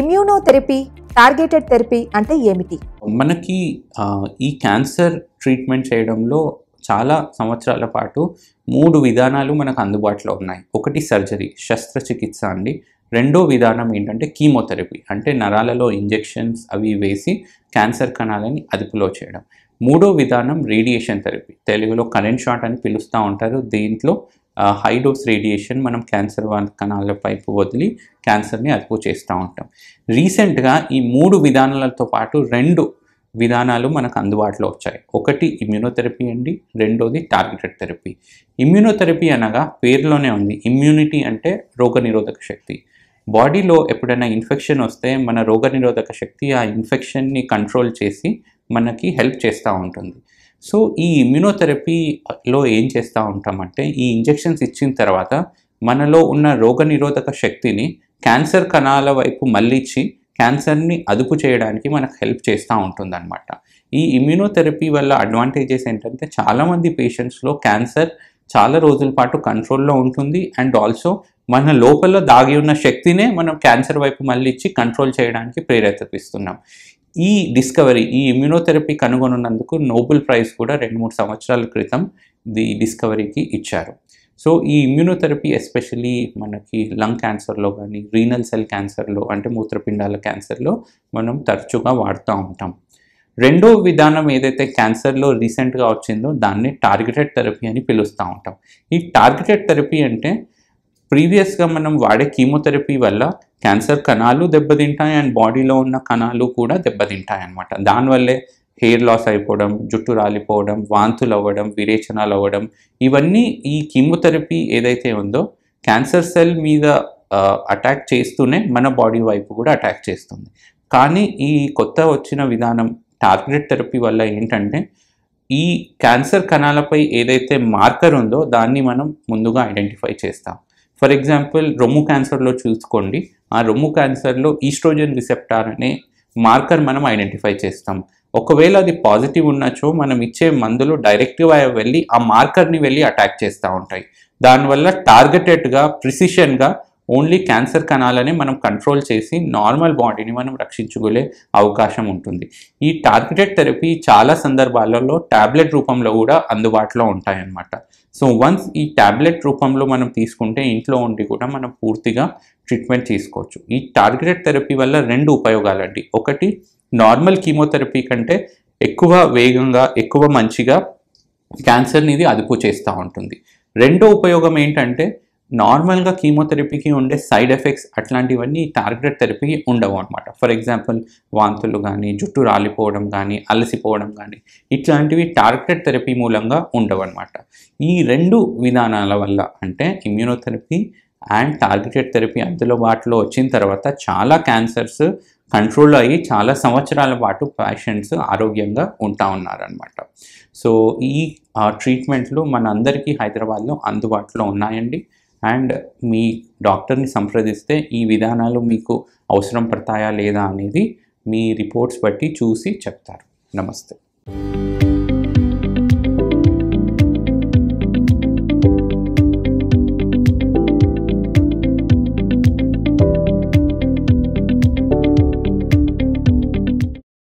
immunotherapy targeted therapy అంటే ఏమిటి మనకి ఈ క్యాన్సర్ ట్రీట్మెంట్ చేయడంలో చాలా సంవత్సరాల పాటు మూడు విధానాలు మనకు అందుబాటులో ఉన్నాయి ఒకటి సర్జరీ శస్త్రచికిత్స అండి రెండో విధానం ఏంటంటే కీమోథెరపీ అంటే నరాలలో ఇంజెక్షన్స్ అవి వేసి క్యాన్సర్ కణాలని అదుపులో చేయడం మూడో విధానం రేడియేషన్ థెరపీ తెలుగులో కరెంట్ షాట్ అని పిలుస్తూ ఉంటారు దీంట్లో హై డోస్ రేడియేషన్ మనం క్యాన్సర్ కణాల పైపు వదిలి క్యాన్సర్ని అదుపు చేస్తూ ఉంటాం రీసెంట్గా ఈ మూడు విధానాలతో పాటు రెండు విధానాలు మనకు అందుబాటులో వచ్చాయి ఒకటి ఇమ్యూనోథెరపీ అండి రెండోది టార్గెటెడ్ థెరపీ ఇమ్యూనోథెరపీ అనగా పేరులోనే ఉంది ఇమ్యూనిటీ అంటే రోగనిరోధక శక్తి బాడీలో ఎప్పుడైనా ఇన్ఫెక్షన్ వస్తే మన రోగనిరోధక శక్తి ఆ ఇన్ఫెక్షన్ని కంట్రోల్ చేసి మనకి హెల్ప్ చేస్తూ ఉంటుంది సో ఈ ఇమ్యునోథెరపీలో ఏం చేస్తూ ఉంటామంటే ఈ ఇంజెక్షన్స్ ఇచ్చిన తర్వాత మనలో ఉన్న రోగనిరోధక శక్తిని క్యాన్సర్ కణాల వైపు మళ్ళీ క్యాన్సర్ని అదుపు చేయడానికి మనకు హెల్ప్ చేస్తూ ఉంటుందన్నమాట ఈ ఇమ్యూనోథెరపీ వల్ల అడ్వాంటేజెస్ ఏంటంటే చాలామంది పేషెంట్స్లో క్యాన్సర్ చాలా రోజుల పాటు కంట్రోల్లో ఉంటుంది అండ్ ఆల్సో మన లోపల దాగి ఉన్న శక్తినే మనం క్యాన్సర్ వైపు మళ్ళీ ఇచ్చి కంట్రోల్ చేయడానికి ప్రేరేపిస్తున్నాం ఈ డిస్కవరీ ఈ ఇమ్యూనోథెరపీ కనుగొనున్నందుకు నోబెల్ ప్రైజ్ కూడా రెండు మూడు సంవత్సరాల క్రితం ది డిస్కవరీకి ఇచ్చారు సో ఈ ఇమ్యూనోథెరపీ ఎస్పెషలీ మనకి లంగ్ క్యాన్సర్లో కానీ రీనల్ సెల్ క్యాన్సర్లో అంటే మూత్రపిండాల క్యాన్సర్లో మనం తరచుగా వాడుతూ ఉంటాం రెండో విధానం ఏదైతే క్యాన్సర్లో రీసెంట్గా వచ్చిందో దాన్ని టార్గెటెడ్ థెరపీ అని పిలుస్తూ ఉంటాం ఈ టార్గెటెడ్ థెరపీ అంటే ప్రీవియస్గా మనం వాడే కీమోథెరపీ వల్ల క్యాన్సర్ కణాలు దెబ్బతింటాయి అండ్ బాడీలో ఉన్న కణాలు కూడా దెబ్బతింటాయి అనమాట దానివల్లే హెయిర్ లాస్ అయిపోవడం జుట్టు రాలిపోవడం వాంతులు అవ్వడం విరేచనాలు అవ్వడం ఇవన్నీ ఈ కీమోథెరపీ ఏదైతే ఉందో క్యాన్సర్ సెల్ మీద అటాక్ చేస్తూనే మన బాడీ వైపు కూడా అటాక్ చేస్తుంది కానీ ఈ కొత్త వచ్చిన విధానం టార్గెట్ థెరపీ వల్ల ఏంటంటే ఈ క్యాన్సర్ కణాలపై ఏదైతే మార్కర్ ఉందో దాన్ని మనం ముందుగా ఐడెంటిఫై చేస్తాం ఫర్ ఎగ్జాంపుల్ రొమ్ము క్యాన్సర్లో చూసుకోండి ఆ రొమ్ము క్యాన్సర్లో ఈస్ట్రోజన్ రిసెప్టార్ అనే మార్కర్ మనం ఐడెంటిఫై చేస్తాం ఒకవేళ అది పాజిటివ్ ఉన్నచో మనం ఇచ్చే మందులు డైరెక్ట్గా వెళ్ళి ఆ మార్కర్ని వెళ్ళి అటాక్ చేస్తూ ఉంటాయి దానివల్ల టార్గెటెడ్గా ప్రిసిషన్గా ఓన్లీ క్యాన్సర్ కణాలనే మనం కంట్రోల్ చేసి నార్మల్ బాడీని మనం రక్షించుకునే అవకాశం ఉంటుంది ఈ టార్గెటెడ్ థెరపీ చాలా సందర్భాలలో ట్యాబ్లెట్ రూపంలో కూడా అందుబాటులో ఉంటాయన్నమాట సో వన్స్ ఈ ట్యాబ్లెట్ రూపంలో మనం తీసుకుంటే ఇంట్లో ఉండి కూడా మనం పూర్తిగా ట్రీట్మెంట్ చేసుకోవచ్చు ఈ టార్గెటెడ్ థెరపీ వల్ల రెండు ఉపయోగాలండి ఒకటి నార్మల్ కీమోథెరపీ కంటే ఎక్కువ వేగంగా ఎక్కువ మంచిగా క్యాన్సర్ని ఇది అదుపు చేస్తూ ఉంటుంది రెండో ఉపయోగం ఏంటంటే నార్మల్గా కీమోథెరపీకి ఉండే సైడ్ ఎఫెక్ట్స్ అట్లాంటివన్నీ టార్గెటెడ్ థెరపీకి ఉండవు అనమాట ఫర్ ఎగ్జాంపుల్ వాంతులు కానీ జుట్టు రాలిపోవడం కానీ అలసిపోవడం కానీ ఇట్లాంటివి టార్గెటెడ్ థెరపీ మూలంగా ఉండవు అనమాట ఈ రెండు విధానాల వల్ల అంటే ఇమ్యూనోథెరపీ అండ్ టార్గెటెడ్ థెరపీ వాటిలో వచ్చిన తర్వాత చాలా క్యాన్సర్స్ కంట్రోల్ అయ్యి చాలా సంవత్సరాల పాటు పేషెంట్స్ ఆరోగ్యంగా ఉంటా ఉన్నారనమాట సో ఈ ట్రీట్మెంట్లు మన అందరికీ హైదరాబాద్లో అందుబాటులో ఉన్నాయండి అండ్ మీ డాక్టర్ని సంప్రదిస్తే ఈ విధానాలు మీకు అవసరం పడతాయా లేదా అనేది మీ రిపోర్ట్స్ బట్టి చూసి చెప్తారు నమస్తే